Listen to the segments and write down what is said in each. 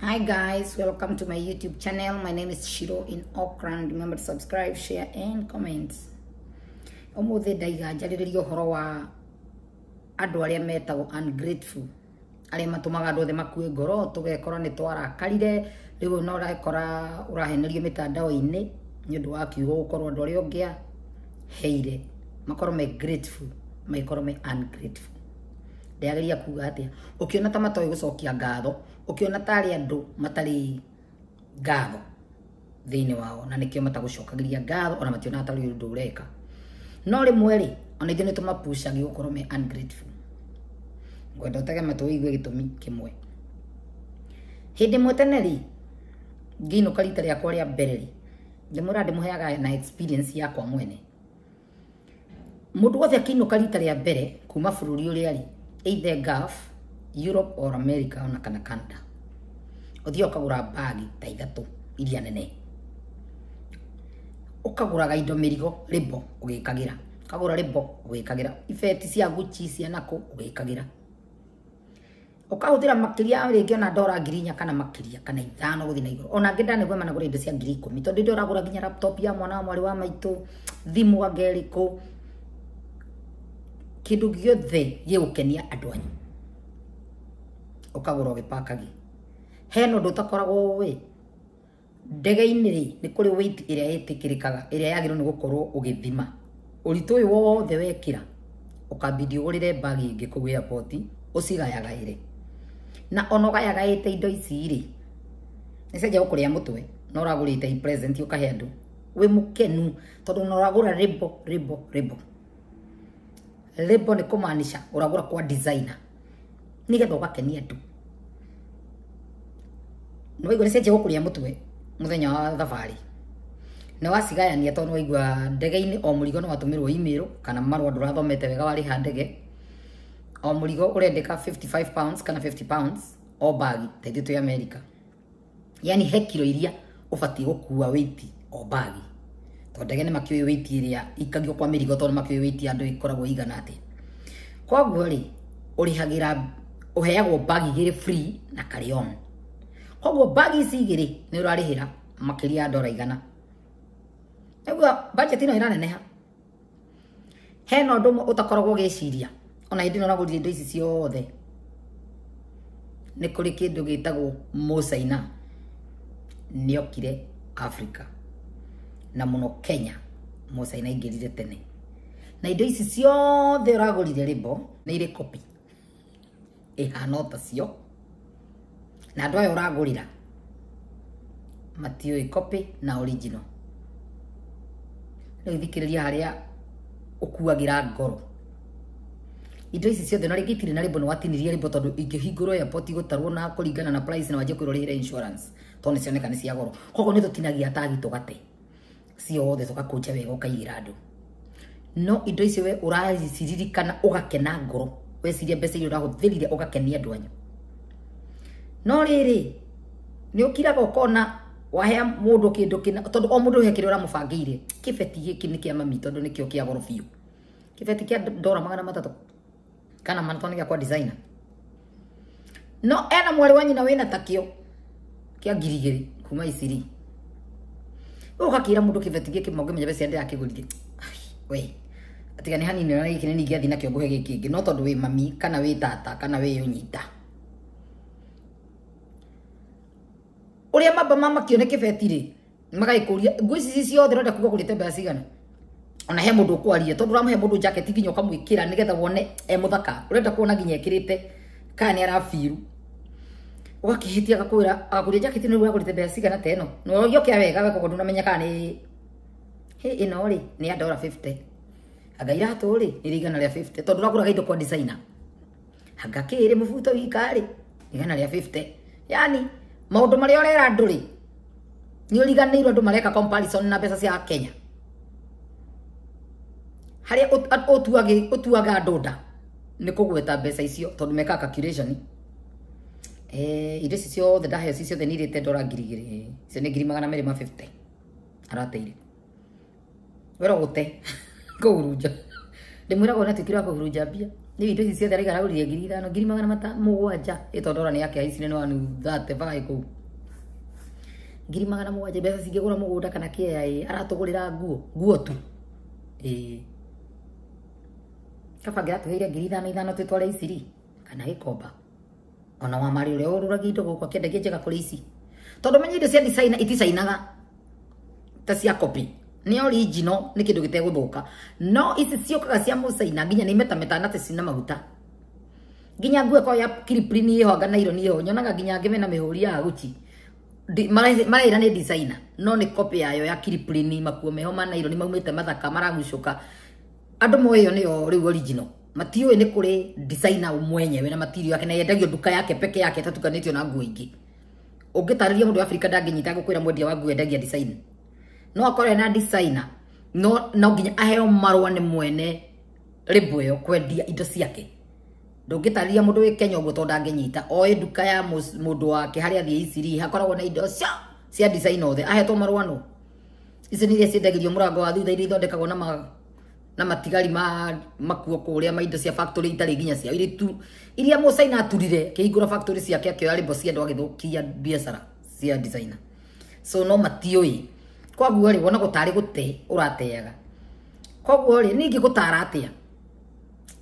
hi guys welcome to my youtube channel my name is shiro in auckland remember to subscribe share and comment umuthi ndaiga njarĩrĩria ũhoro wa andũ aria metagwo ungrateful arĩa matumaga andũ othe makue ngoro tũgekora nĩ twarakarire rĩu no ũrekora ũrahenerio mĩtandao-inĩ nĩ ũndũ wa kiugo gũkorwo andũ aria ũngĩa heire makorwo me grateful magĩkorwo me ungrateful ndĩageria kuga atĩa ũkĩona ta matoĩ gũcokia ngatho ukiona tari andu matari ngatho thiini wao na nikio matagucokagiria ngatho ona mationaga tari undu ureka no rimwe ri ona ithuĩ nĩtũmapucagi gũkorwo me ungrateful ngwenda ũtegeme tũigue gĩtũmi kĩmwe hĩndĩ ĩmwe tene rĩ ngĩinũka rita rĩakwa rĩa mbere rĩ ngĩmwĩra ndĩmũheaga na experience yakwa mwene mũndũ wothe akĩinũka rita rĩa mbere kuma bũrũri ũrĩa rĩ either Gulf Europe or America ona kana Canada uthio kagura bagi ta ithatu iria nene ukaguraga indo mirigo libo ugikagira kagura libo ugikagira ifeti cia guchi cia nako ugikagira ukahuthira makiria ringi ona dora ngirinya kana makiria kana ithano guthi na igoro ona ngenda gwema na gura indo cia ngiri ikumi tondu ndi uragura nginya laptop ya mwana wa mwari wa maitu thimu wa ngeriku kindu giothe gigukenia andu anyu ukagura ugipakagi hena undu utakoragwo wi ndege-inä rä nä kå weight wait ä rä a ä tä kä rä kaga ä rä gå korwo å gä thima å ritå å yå wothe wekä ra å kambindi gå rä re ngä kå å na ona å gayagaä te indo icirä nä cenjia gå kå rä a må twe na å ragå rä te kahe må kenu tondå na å ragå ra rä bo rä bo nä kå å ragå ra kwa designer nigetha ugakenia andu nä waigua nä cenjia gå kå rä a må twe må thenya wa thabarä nä wacigayania tondå nä waigua ndege-inä o må rigo no watå mä rwo imä kana marå ndå wega warä ha ndege o må rigo å rendeka 55 pounds kana 50 pounds o bagi ta tu twä amerika yani he kilo iria å batiä weiti o bagi tondå ndege nä makä å ä wĩiti ä rä a ikagio kwa mä rigo tondå nä makä å ä igana atä koguo rä å uheagwo bag igiri free na carry kogo koguo bag ici igiri ni urarihira makiria dora igana niguo budget ino iraneneha hena no ndu utakoragwo ugiciria ona hindi ino uragurire indo ici ciothe ni kuri kindu gitagwo mucaina niokire africa na muno kenya mosaina ingirire tene na indo ici ciothe uragurire ribo ni iri copy ihana o ta cio na andå aya å ragå rä ra matiå copy na original rä u thikä rä ria harä a å kuagä ra ngoro indo ici ciothe na rä ngä itirä na rä mbo nä watinirie rä mbo tondå ingä hingå rwo airport igå tarwo na kå ringana na price na wanjie kwä rwo rä insurance tondå nä cioneka nä cia goro koguo nä tå tinagia tagi tå gate ciothe tå gakå nja wega å kaigä ra andå no indo icio we å raciririkana å gakena ngoro wecirie mbeca iria ũrahũthĩrire ũgakenia andũ anyu no rĩrĩ nĩ ũkiraga ũkona wahea mũndũ kĩndũ kĩna tondũ o mũndũ he kĩrĩa ũramũbangĩire kĩbeti gĩkĩ nĩ kia mami tondũ nĩkĩo kĩa goro biũ kĩbeti kia dora magana matatũ kana manatano kwa designer no ena mwarĩ wa nyina wĩna takio kia ngiri igĩrĩ kuma iciri ũgakĩra mũndũ kĩbeti gĩkĩ mauge menya mbeca ndĩrakĩgũrire we atiga nä hanini na gä ni nini na kä ongå he gä kä ngä no tondå wä mami kana wä tata kana wä å nyita å rä a mamba ma makä one kä betirä magagäkå ria ngå ici ciothe renda kuga gå rä te cigana ona he må ndå å kwaria tondå å ramå he må ndå njaketi nginya å kamwä kä ra nä wone e må thaka kuona ginye ekä rä te kana nä arabiru å gakä hä tie agakwä ra agakå ria njaketi cigana teno no yoke okä a wega wekogondå menyaka ni he nä ni ä no 50 agairato iratu ri nä rä igana rä a tondå kwa designer anga kä rä må buto wika rä igana a yani maå ndå marä a å rera andå rä nä å riganä irwo andå mareka comparison na mbeca cia kenya harä a å tuaga andå nda nä kå gweta mbeca icio tondå mekaga calculation eh, indo ici ciothe ndaheo ci ciothe nä irä te ndora ngiri igä rä icio nä arateire wera gå te kũhurunja ndimwiragwo na tuikirwa kũhurunja mbia nĩ indo ici ciothe araigana ũrire ngiri ithano ngiri magana mata mũgwanja ĩtondora nĩ akĩaicire nĩ wanu thate baĩ kũu ngiri magana mũgwanja mbeca cingĩgũra mũgũnda kana kĩea ĩ aratũgũrĩra nguo nguo tu ĩĩ kaba ngĩratũheire ngiri ithano ithano twĩtware iciri kana gĩkomba ona wa marĩ ũrĩa ũrũragia indo gũkũ akĩendagia njega kũrĩ ici tondũ menye indo cia designer iticainaga ta cia copy ni original ni kä ndå gä tegå thå ka no ici ciåkaga cia må caina nginya nä imetameta na tä cina maguta nginya ngue ĩkorwo ya kiripri ni ho ngana iro ni ho nyonaga nginya angĩ mena mihuri ya guchi mara maraira ni designer no ni copy yayo ya kiripri ni makuo meho mana iro ni maumite mathaka maragucoka andũ moĩ ĩyo nĩyo rĩu original matiyo ni kuri designer umwenye we na matirio yake na yendagio duka yake peke yake tatukanitio na nguo ingĩ ũngĩtarĩria mũndũ Afrika ndangĩnyita gũkwĩra mwendia wa nguo yendagia design no akorwo na designer no no ginya aheo marwa ni mwene rĩbũ yo kwendia indo ciake ndũngĩtarĩria mũndũ wi kenya ũguo tondũ nginyita o nduka ya mũndũ wake harĩa thiĩ isiri hakoragwo na indo cia cia designer othe ahetwo marwa no ici nĩ iria ciendagĩrio mũrango wa thutha iria ithondekagwo na ma na matigari ma makuo kũrĩa ma indo cia factory itari ginya cia irĩ tu iria mũcaina aturire kĩhingũra factory cia ciake akĩoya rĩbo cia andũ agĩthũkia biacara cia designer so no matioi koguo ri wona gutari gute urateyaga te å rateaga koguo rä ningä gå tara atä a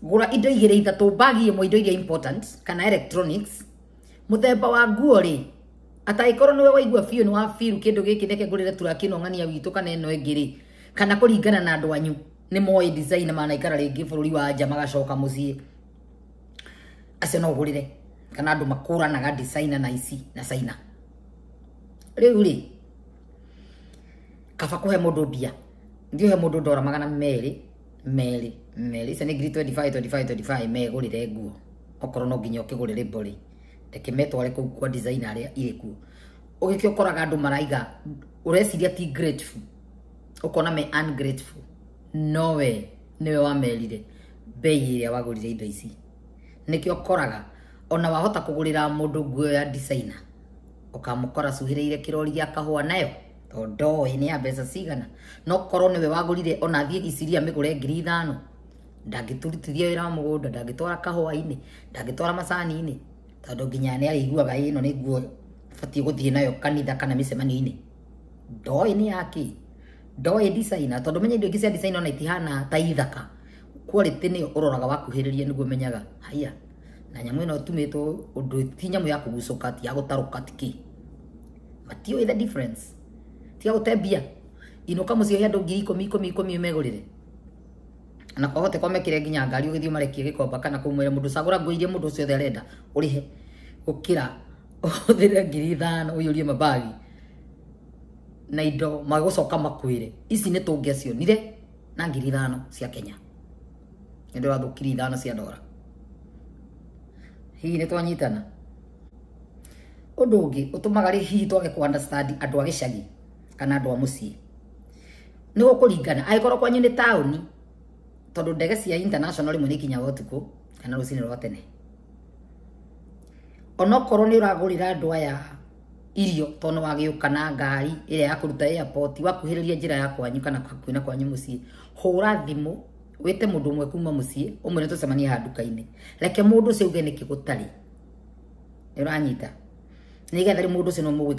gå ra indo igä rä ithatå mbagi indo iria important kana electronics mutheba wa nguo ri atangä korwo we waigua fio ni wa fio kindu giki neke kä reke ngå rä re kana ä ingiri kana kuringana na andå anyu ni moä design manaikara ikara ngä bå rå wa nja magacoka må ase no gurire gå rä re kana andå makå ranaga na ici na saina rä u kaba kå he må ndå mbia thiå he må ndå ndora magana merä merä merä icio nä ngiri megå rä re nguo okorwo no nginya å kä gå rä rä mborä reke metware kå u kwa arä a irä kuo å gä kä å koraga andå maraiga å reciria ti ukona me ungrateful nowe niwe wamerire mbei iria wagurire indo ici nikio koraga ona wahota kugurira mundu nguo ya designer ukamukora cuhireire kirori gya kahua nayo tondoe nä ya mbeca cigana nokorwo nä we wagårire ona thiä iciria mä gå re ngiri ithano ndangä tå rutithia wä ra wa må gå nda ndangä twara kahåa-inä ndangä twara macani-inä tondå nginya nä arĩiguaga ä no nä guo batiä gå thiä nayo kanitha kana mä cemanio-inä ndoä nä yakä ndoä ndicaina tondå menya indo ingä cia ndicaina ona itihana ta ithaka kwarĩtĩ nä å roraga wakuhĩrĩria nä guo menyaga haya na nyamå ä no tumä two å ndå ti nyamå ya kå gucå ka ti gå tarå ka tikä matiå the difference tiga gå te mbia inå ka må ciä he andå ngiri ikå mi ikå mi ikå mi megå rä re na kwahote kwa mekire nginya ngari å gä thiä marekie gä komba kana kå mwä må ndå cagå ra ngå iria må ndå å cio othe arenda å rä he gå ngiri ithano å mabagi na ido magå coka makwä re ici nä tå ngä acionire na ngiri ithano cia kenya nä ndå rathå kiri ithano cia ndora hihi nä twanyitana å ndå å ngä å tå maga rä hihi twage kå andå a gä kana andu a mucii ni gukuringana angikorwo kwanyu ni tauni tondu ndege cia international rimwe ni kinya utuku kana ruciini rwa tene onokorwo ni uragurira andu aya irio tondu wagiuka na ngari iria ya kuruta airport wakuhiriria njira ya kwanyu kana kwina kwanyu mucii hura thimu wite mundu umwe kuma mucii umwe ni tucemanie ha nduka-ini reke mundu ucio uge niki gutari ni uranyita nigetha rä må ndå å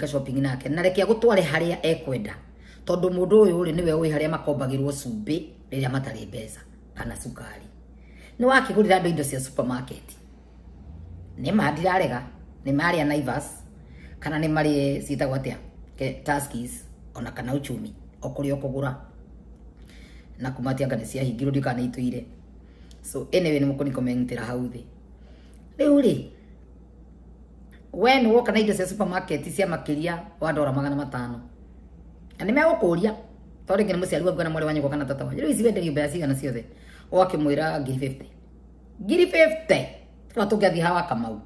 cio no nake na rekia gå haria ekwenda tondu må uyu ri niwe uyi haria makombagirwo å riria matari a mbeca kana sukari ni wakä gå rä indo cia nä ma ndirarega ni marä a naivas kana ni mari marä ciitagwo ke taskis ona kana uchumi okuri okugura na kumatia kana sia ciahingirå kana ituire so anyway ni må comment ra hauthi thä rä we nä woka na indo cia supermarket cia makä wa dora magana matano na nä megåkå ria tondå ngä nä må ciari waguo na mwarä kana tata wanyu rä ici wenderio mbeya cigana ciothe wakä mwä ra ngiri ngiri rä tå ngä athiä hawa kamau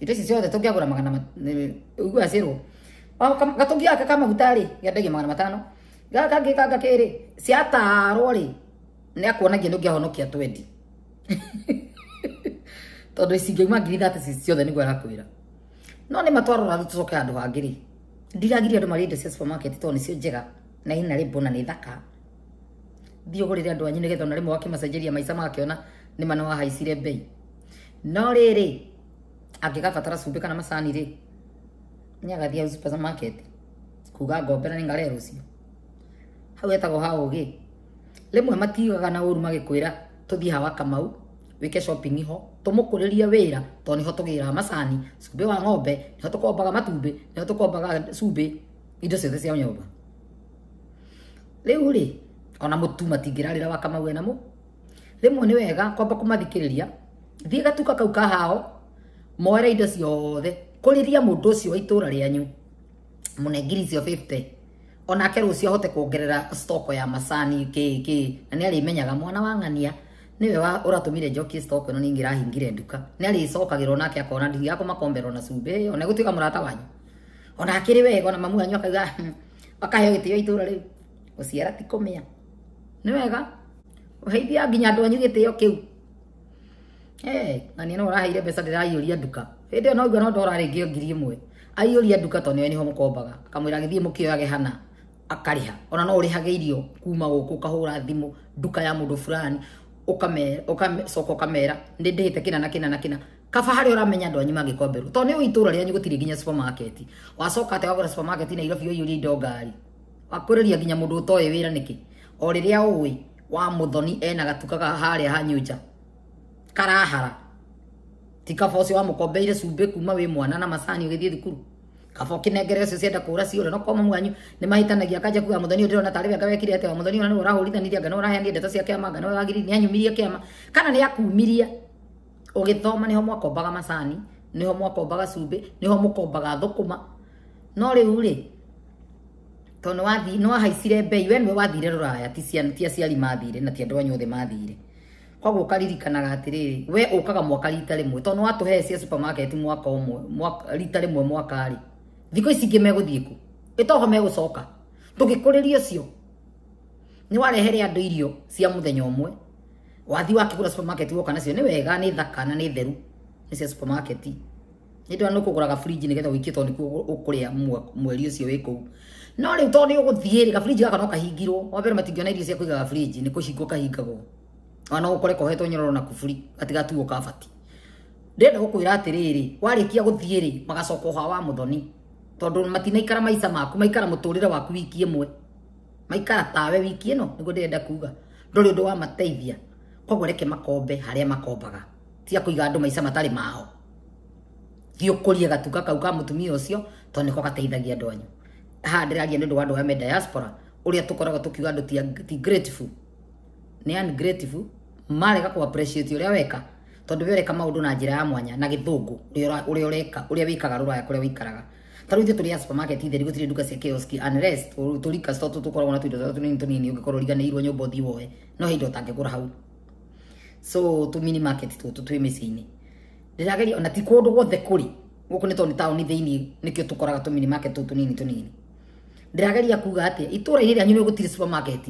indo ici ciothe tå ngä agå ra magana uigua cirwo gatå ngä gake ka rä gä andagia magana matano gakangä kanga kä rä ciatarwo rä nä akuonagia nä å ngä ahonokia twendi tondå cingiauma ngiri thate ciothe nä guo arakwä ra no nä matwaro rathu tå coke handå hangä rä ndiragiri andå marä indo cia supermarket to nä cio njega na ina rä mbona nä thaka thiä å gå rä re andå anyu nä getha ona rä mwe wakämacenjeria maica magakĩona nä mana wahaicire mbei no rä rä angä gabatara cumbä kana macani rä nä agathia supermarket kuga ngombera nä ngare rå cio hau etagwo ha å gä rä mwe matigaga na å ru magä kwä ra tå thiä hawa kamau wike shopping ho tumukuriria wira to niho tugira macani sube wa ng'ombe ni tukombaga matumbi niho tukombaga cumbi indo ciothe cia nyumba riu ri ona mutu matingirarira wa kamau enamu rimwe ni wega kwamba kumathikiriria thie gatuka kau kahao moere indo ciothe kuriria mundu ucio wa itura rianyu mune ngiri icio 50 onake rucio ahote kuongerera stoko ya macani kiki na ni menyaga mwana wa ng'ania niwe wa uratumire njoki stock no ningira hingire nduka ni ari icokagirwo nake akona yako makombero na cumbi ona gutuika murata wanyu ona akiri wega ona mamu hmm, anyu akaga akaheo gitio itura ri guciara ti kumia ni wega uheithia nginya andu anyu gitio kiu eh na nä no å raheire mbeca ndä raiyå nduka hä ona ä no ndora ri ngä ngiri ä mwe aiyå nduka to nä nä ho må kombaga kamwä ra gä thiä hana akariha ona no å hage irio kuma guku kahura thimu ra nduka ya mundu fulani ukamera nä ndä ndi ndihite kina na kina na kina kaba harä å ramenya andå anyu mangäko mberå tondå nä å itå ra rä anyu gå tirä nginya wacoka atä wagå ra nairobi å yå ria indo ngari wakwä rä ria nginya må ndå å toä wä ra nä kä o rä rä a å ä wa må thoni ena gatukaga harä a hanyå nja karahara ti å cio wamå kombeire cumbä kuma wä mwana na macani å gä thiä thukuru kavo kinegerecio cienda kura ciure no kwa mwanyu ni mahitanagia kaja kuga muthoni ndirona tari we ngawekire ate wa muthoni ona ni urahurithanithia ngano uraheanire ndeto cia kiama ngano wagiri ni anyumirie kiama kana ni akumirie ugithoma ho mwakombaga macani niho mwakombaga ho niho mukombaga thukuma no riu ri to wathi no haicire mbei we niwe wathire ruraya ti ciana ti aciari mathire na ti andå anyu othe mathire koguo ũkaririkanaga atĩrĩrĩ we ũkaga mwaka rita rĩmwe to nĩ watũhe cia supermarket mwaka ũmwe rita rĩmwe mwaka rĩ thiko ici ngi meguthiä ku itoho megucoka tugikuriria ucio ni warehere andu irio cia muthenya umwe wathi wakigura supermarket woka nacio ni wega ni thaka na ni theru ni cia supermarket ni ndo nukuguraga fridge nigetha wikie tondu nikuo ukuria mweri ucio wi kuu no riu tondu ni uguthie ri ga fridge gaka no kahingirwo wambere matingiona irio cia kuigaga fridge ni kuhingwo kahingagwo ona ukore kohetwo nyororo na kuburi gatigatuo kabati ndenda gukwira atiriri warikia guthie ri magacoka hwa wa muthoni tondu matinaikara maica maku maikara muturire waku wiki imwe maikara tawe wiki ino niguo ndirenda kuga nduri undu wa mateithia koguo reke makombe haria makombaga tia kuiga andu maica matari mao thiä å kå rie gatuka kau ka må tumia å cio tondå nä ko gateithagia andå anyu haha ndä raria nä å ndå wa andå arä me diaspora å rä a tå koragwo tå kiuga andå ti grateful nä ungrateful marega kå appreciate å rä a weka tondå we å reka maå ndå na njä ra ya mwanya na gä thå ngå å rä a å reka å rä a wä kaga rå raya kå rä a wä ikaraga ta rä ya supermarket theri gå tirä nduka cia kioski unrest tå rika to tå tå koragwo na tå indo tå nini tå nini å ngä korwo å riganä irwo nyå mba woe no he indo kura hau so tu mini market tu tu mä ciä-inä ndä rageria ona ti kå ndå guothe kå rä gå kå nä tondå nä taåni mini market tu tu nini tu nini ndä rageria kuga atä itå ra-inä rä anyu nä gå supermarket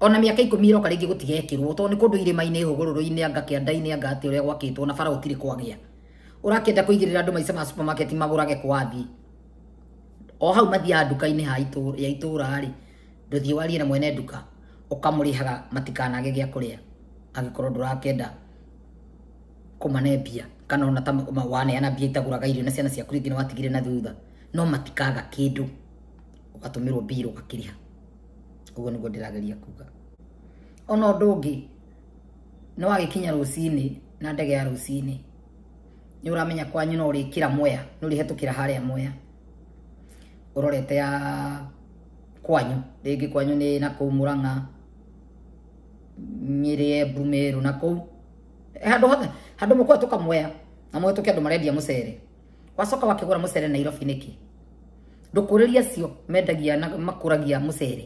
ona mä aka ikå roka rä ngä gå tigekärwo tondå maine kå ndå irĩma-inä hå gå rå rå-inä anga kĩanda-inä anga atä å rä a gwakĩtwo na bara å tirä kwagä a å rakĩenda ma magå rage kwathiä o hau mathiaga nduka-inä ya itå ra rä ndåthiä warie na mwene nduka åkamå rä haga matikanage gä a kå rä a angä korwo ndå rakenda kå mane mbia kana ona ta waneana mbia itagåraga irio na ciana ciaku rä watigire na thutha no matikaga kä ndå å gatå mä rwo mbia irå gakä rä ha koguo nä guo kuga ona å ndå å ngä na ndege ya rå cinä nä å ramenya kwanyu no å rä kä ra mwea nä å rä mwea urorete ya kwanyu rĩngĩ kwanyu nĩ na kũu Murang'a Nyĩrĩ Embu Meru na kũu handũ hothe handũ mũkũhĩtũka Mwea na mũhĩtũke andũ marendia mũcere wacoka wakĩgũra mũcere Nairobi nĩkĩ ndũkũrĩria cio mendagia na makũragia mũcere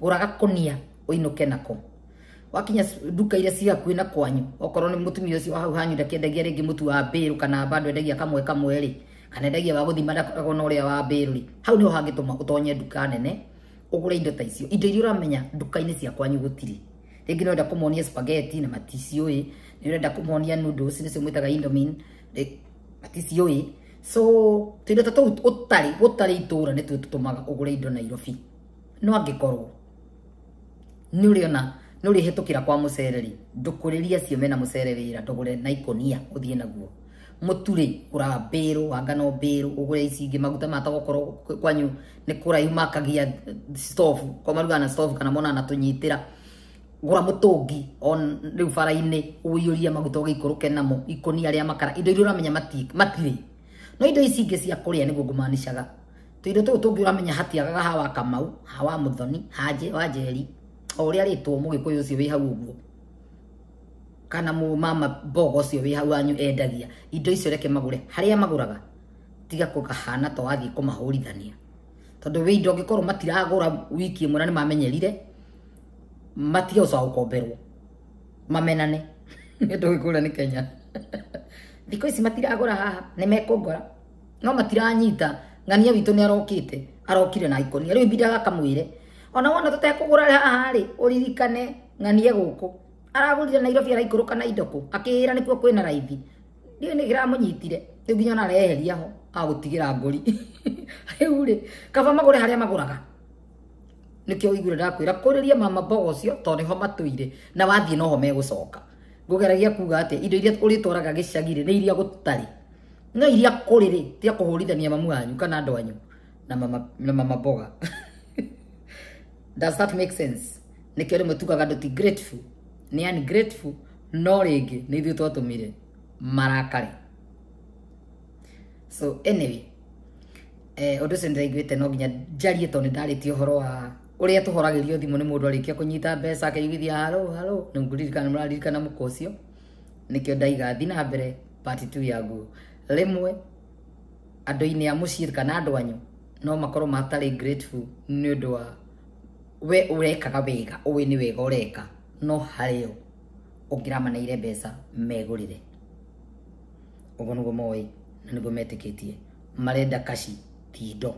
gũraga kũnia ũinũke nako wakinya nduka iria cia hakuĩ na kwanyu okorwo nĩ mũtumia ũcio wa hanyu ndakiendagia rĩngĩ mũtu wa mbĩrũ kana bado endagia kamwe kamwe rĩ anendagia wa guthima ndakoragwo na uria wa mbĩrũri hau niho hangĩtũma ũtonye nduka nene ũgũre indo ta icio indo iria ũramenya nduka-inĩ cia kwanyu gũtirĩ rĩngĩ nĩũrenda kũmonia spaghetti na maticiũĩ nĩũrenda kũmonia noodles nĩcio mwĩtaga indomin maticiũĩ so tũindo ta tũu ũtarĩ gũtarĩ itũũra nĩtuo tũtũmaga ũgũre indo nairobi no angĩkorwo nĩ ũrĩona nĩ ũrĩhĩtũkĩra kwa mũcereri ndũkũrĩria acio mena mũcere wĩra ndũgũre na ikũnia ũthiĩ naguo muturi urambirwo wangana umbirwo ugure ici ingi maguta matagokorwo kwanyu ni kuraihu makagia stofu kwa maruga na stofu kana mona na tunyitira gura mutungi on riu bara-ini uiyuria maguta ugiikuruke namo ikoni ria makara indo iria uramenya matiri no indo ici ingĩ cia kũrĩa nĩguo ngũmanishaga tũindo tũu tungi ramenya hati ha hawa kamau hawa muthoni haje wajeri njeri o ũrĩa rĩtwo mũgĩkũyũ ũcio wĩ hau ũguo kana mu mama bogo ũcio wĩ hau anyu endagia indo icio reke magure harĩa maguraga tiga kũkahana to wathiĩ kũmahũrithania tondũ wĩ indo ũngĩkorwo matiragũra wiki ĩmwe na nĩ mamenyerire matige gũcoka gũkomberwo mamenane nĩ ũndũ gĩkũra nĩ kenya thikũ ici matiragũra haha nĩ mekũngora no matiranyita ng'ania witũ nĩ arokĩte arokire na ikonia rĩu imbindaga kamwĩre ona wona tũtekũgũra haha rĩ ũririkane ngania gũkũ aragurire Nairobi araikũrũka na indo kũ akĩĩra nĩkuo kwĩna raithi ndiũĩ nĩ kĩramũnyitire rĩu nginya ona areheria ho agũtigĩra ngũri rĩu rĩ kaba magũre harĩa magũraga nĩkĩo ũiguire ndakwĩra kũrĩria mama mboga ũcio tondũ nĩho matũire na wathiĩ noho megũcoka ngũgeragia kuga atĩ indo iria ũrĩtwaraga gĩcagi rĩ nĩ iria gũtarĩ no iria kũrĩ rĩ tia kũhũrithania mamu wanyu kana andũ anyu na mama, na mama boga does that make sense nĩkĩo rĩmwe tugaga ndũ ti grateful nä ungrateful no rä ngä nä ithuä twatå mire marakare so anyway eh, ũndũ ũcio nä ndaiguä no nginya njarie tondå nä ndarä tie å horo wa å rä a tå horagä rio thimå nä må ndå arä kia kå nyita mbeca akeigithia haro haro nä ngåririkana nä må raririkana må ka å cio nä kä o ndaigathi na mbere part ya nguo rĩmwe andũ-inĩ a mũciĩ kana andũ anyu no makorwo matarĩ grateful nĩ ũndũ wa we ũrekaga wega ũĩ nĩ wega ũreka no harä å å ngä ire mbeca megå rä re å guo nä guo moä na nä guo metä kä tie marenda kaci tindo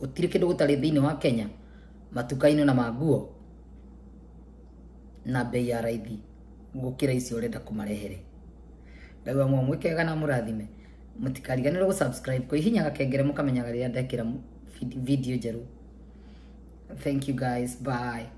å tirä kä ndå gå tarä thä wa kenya matuka na manguo na mbei ya raithi gå kä ra icio å renda kå marehere ndaigua mwa mwä kega na må rathime må tikariganä rwo gå kå ihinyaga kengere må kamenyaga rä rä a ndekä ra video njerå thank you guys bye